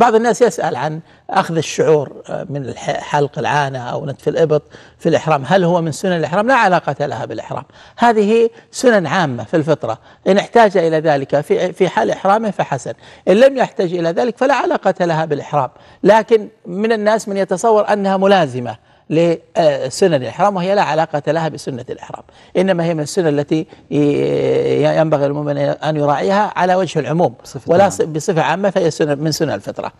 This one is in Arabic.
بعض الناس يسأل عن أخذ الشعور آه، من حلق العانة أو نتف الإبط في الإحرام هل هو من سنن الإحرام؟ لا علاقة لها بالإحرام هذه سنن عامة في الفطرة إن احتاج إلى ذلك في في حال إحرامه فحسن إن لم يحتاج إلى ذلك فلا علاقة لها بالإحرام لكن من الناس من يتصور أنها ملازمة لسنن الإحرام وهي لا علاقة لها بسنة الإحرام إنما هي من السنن التي ينبغي المؤمن أن يراعيها على وجه العموم ولا بصفة عامة فهي من سنن الفطرة